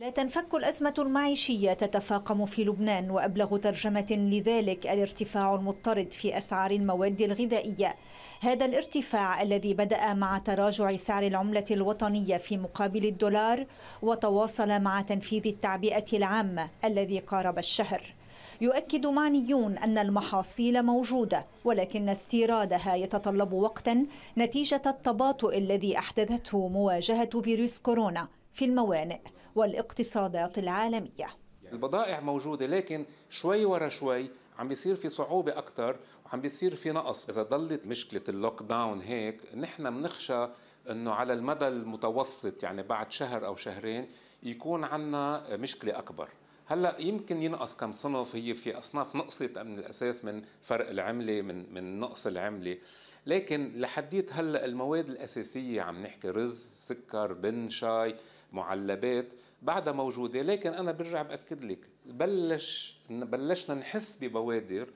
لا تنفك الأزمة المعيشية تتفاقم في لبنان وأبلغ ترجمة لذلك الارتفاع المضطرد في أسعار المواد الغذائية هذا الارتفاع الذي بدأ مع تراجع سعر العملة الوطنية في مقابل الدولار وتواصل مع تنفيذ التعبئة العامة الذي قارب الشهر يؤكد معنيون أن المحاصيل موجودة ولكن استيرادها يتطلب وقتا نتيجة التباطؤ الذي أحدثته مواجهة فيروس كورونا في الموانئ والاقتصادات العالمية البضائع موجودة لكن شوي ورا شوي عم بيصير في صعوبة أكثر وعم بيصير في نقص إذا ضلت مشكلة اللوك داون هيك نحن بنخشى أنه على المدى المتوسط يعني بعد شهر أو شهرين يكون عنا مشكلة أكبر هلا يمكن ينقص كم صنف هي في اصناف نقصت من الاساس من فرق العمله من من نقص العمله لكن لحديت هلا المواد الاساسيه عم نحكي رز سكر بن شاي معلبات بعدها موجوده لكن انا برجع باكد لك بلش بلشنا نحس ببوادر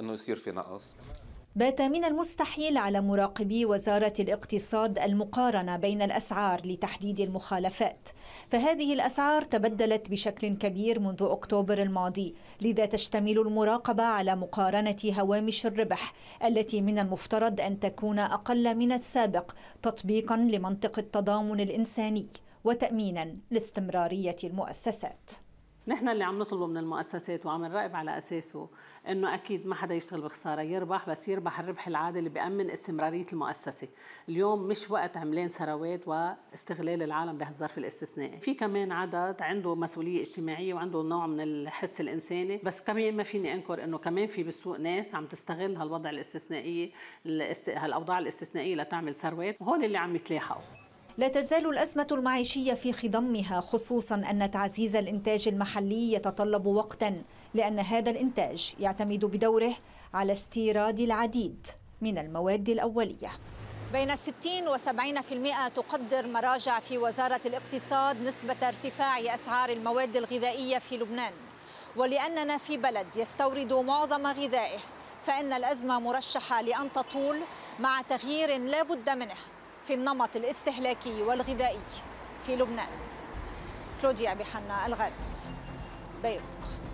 انه يصير في نقص بات من المستحيل على مراقبي وزارة الاقتصاد المقارنة بين الأسعار لتحديد المخالفات، فهذه الأسعار تبدلت بشكل كبير منذ أكتوبر الماضي، لذا تشتمل المراقبة على مقارنة هوامش الربح التي من المفترض أن تكون أقل من السابق تطبيقا لمنطق التضامن الإنساني. وتأمينا لاستمرارية المؤسسات نحن اللي عم نطلبه من المؤسسات وعم نراقب على اساسه انه اكيد ما حدا يشتغل بخساره يربح بس يربح الربح العادي اللي بيامن استمراريه المؤسسه اليوم مش وقت عملان ثروات واستغلال العالم بهالظرف الاستثنائي في كمان عدد عنده مسؤوليه اجتماعيه وعنده نوع من الحس الانساني بس كمان ما فيني انكر انه كمان في بالسوق ناس عم تستغل هالوضع الاستثنائي هالاوضاع الاستثنائيه لتعمل ثروات وهول اللي عم يتلاحقوا لا تزال الأزمة المعيشية في خضمها خصوصا أن تعزيز الإنتاج المحلي يتطلب وقتا لأن هذا الإنتاج يعتمد بدوره على استيراد العديد من المواد الأولية بين 60 و 70% تقدر مراجع في وزارة الاقتصاد نسبة ارتفاع أسعار المواد الغذائية في لبنان ولأننا في بلد يستورد معظم غذائه فإن الأزمة مرشحة لأن تطول مع تغيير لا بد منه في النمط الاستهلاكي والغذائي في لبنان كلوديا بحنا الغد بيروت